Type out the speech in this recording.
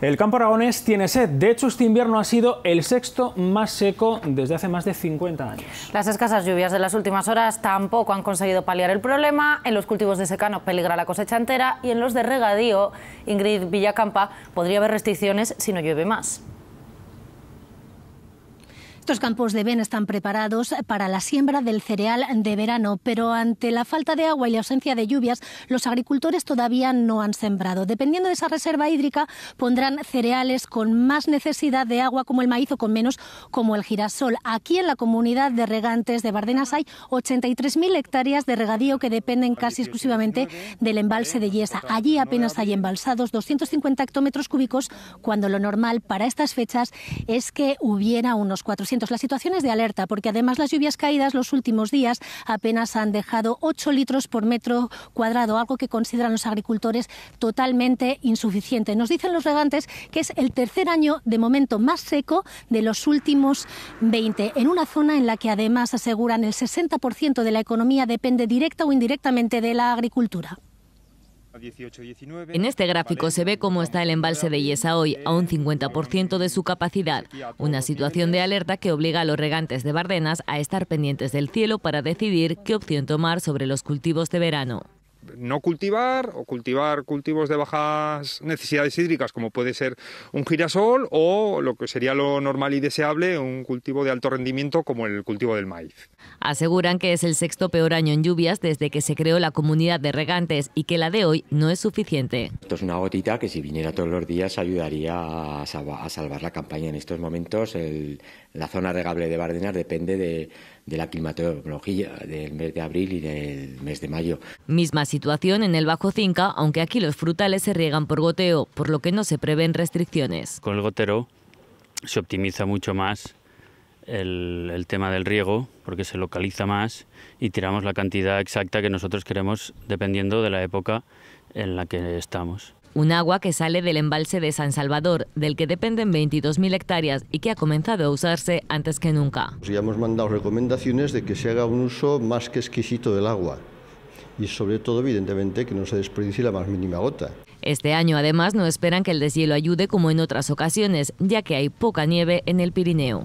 El campo aragonés tiene sed. De hecho, este invierno ha sido el sexto más seco desde hace más de 50 años. Las escasas lluvias de las últimas horas tampoco han conseguido paliar el problema. En los cultivos de secano peligra la cosecha entera y en los de regadío, Ingrid Villacampa, podría haber restricciones si no llueve más. Estos campos de Ven están preparados para la siembra del cereal de verano, pero ante la falta de agua y la ausencia de lluvias, los agricultores todavía no han sembrado. Dependiendo de esa reserva hídrica, pondrán cereales con más necesidad de agua, como el maíz, o con menos, como el girasol. Aquí en la comunidad de regantes de Bardenas hay 83.000 hectáreas de regadío que dependen casi exclusivamente ¿eh? del embalse de Yesa. Pues Allí apenas hay embalsados 250 hectómetros cúbicos, cuando lo normal para estas fechas es que hubiera unos 400 la situación es de alerta porque además las lluvias caídas los últimos días apenas han dejado 8 litros por metro cuadrado, algo que consideran los agricultores totalmente insuficiente. Nos dicen los regantes que es el tercer año de momento más seco de los últimos 20, en una zona en la que además aseguran el 60% de la economía depende directa o indirectamente de la agricultura. En este gráfico se ve cómo está el embalse de Yesa hoy, a un 50% de su capacidad, una situación de alerta que obliga a los regantes de Bardenas a estar pendientes del cielo para decidir qué opción tomar sobre los cultivos de verano no cultivar o cultivar cultivos de bajas necesidades hídricas, como puede ser un girasol o lo que sería lo normal y deseable, un cultivo de alto rendimiento como el cultivo del maíz. Aseguran que es el sexto peor año en lluvias desde que se creó la comunidad de regantes y que la de hoy no es suficiente. Esto es una gotita que si viniera todos los días ayudaría a, salvar la campaña. En estos momentos la zona regable de Bardenas depende de, de la climatología del mes de abril y del mes de mayo. Misma situación en el Bajo Cinca, aunque aquí los frutales se riegan por goteo, por lo que no se prevén restricciones. Con el gotero se optimiza mucho más el, el, tema del riego, porque se localiza más y tiramos la cantidad exacta que nosotros queremos dependiendo de la época en la que estamos. Un agua que sale del embalse de San Salvador, del que dependen 22.000 hectáreas y que ha comenzado a usarse antes que nunca. Pues ya hemos mandado recomendaciones de que se haga un uso más que exquisito del agua y sobre todo, evidentemente, que no se desperdicie la más mínima gota. Este año, además, no esperan que el deshielo ayude como en otras ocasiones, ya que hay poca nieve en el Pirineo.